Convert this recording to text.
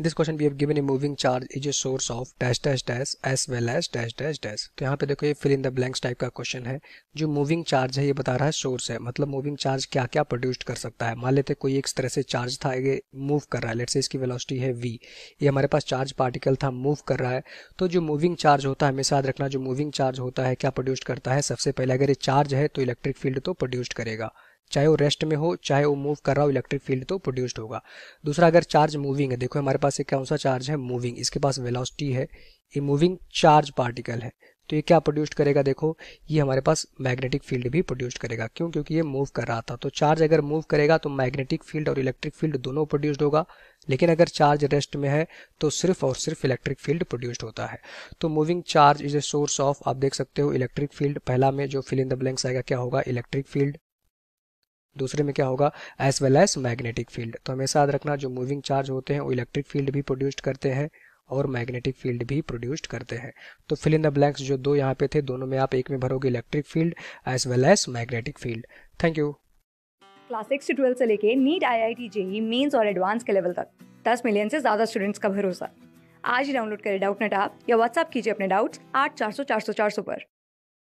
In this question we have given a moving charge is a source of dash dash dash as well as dash dash dash तो यहाँ पे देखो ये fill in the blanks type का question है जो moving charge है ये बता रहा है source है मतलब moving charge क्या क्या produced कर सकता है मान लेते कोई एक तरह से charge था ये move कर रहा है let's say इसकी velocity है v. ये हमारे पास charge particle था move कर रहा है तो जो moving charge होता है हमेशा याद रखना जो moving charge होता है क्या produced करता है सबसे पहले अगर ये charge है तो electric field तो produced करेगा चाहे वो रेस्ट में हो चाहे वो मूव कर रहा हो इलेक्ट्रिक फील्ड तो प्रोड्यूस्ड होगा दूसरा अगर चार्ज मूविंग है देखो हमारे पास एक कौन सा चार्ज है मूविंग इसके पास वेलोसिटी है ये मूविंग चार्ज पार्टिकल है तो ये क्या प्रोड्यूस करेगा देखो ये हमारे पास मैग्नेटिक फील्ड भी प्रोड्यूस करेगा क्यों क्योंकि ये मूव कर रहा था तो चार्ज अगर मूव करेगा तो मैग्नेटिक फील्ड और इलेक्ट्रिक फील्ड दोनों प्रोड्यूस्ड होगा लेकिन अगर चार्ज रेस्ट में है तो सिर्फ और सिर्फ इलेक्ट्रिक फील्ड प्रोड्यूस्ड होता है तो moving charge is a source of आप देख सकते हो इलेक्ट्रिक फील्ड पहला में जो फिल इन द ब्लैंक्स आएगा क्या होगा इलेक्ट्रिक फील्ड दूसरे में क्या होगा as well as magnetic field तो हमेशा याद रखना जो मूविंग चार्ज होते हैं वो इलेक्ट्रिक फील्ड भी प्रोड्यूस्ड करते हैं और मैग्नेटिक फील्ड भी प्रोड्यूस्ड करते हैं तो फिल इन द ब्लैंक्स जो दो यहाँ पे थे दोनों में आप एक में भरोगे electric field as well as magnetic field thank you class six से ट्वेल्थ से लेके NEET I I T JEE mains और एडवांस के लेवल तक दस मिलियन से ज़्यादा स्टूडेंट्स का भरोसा आज ही डाउनलोड करें डाउट नेट आप या व्हाट्सअप कीजिए अपने डाउट्स आठ चार सौ चार सौ चार सौ पर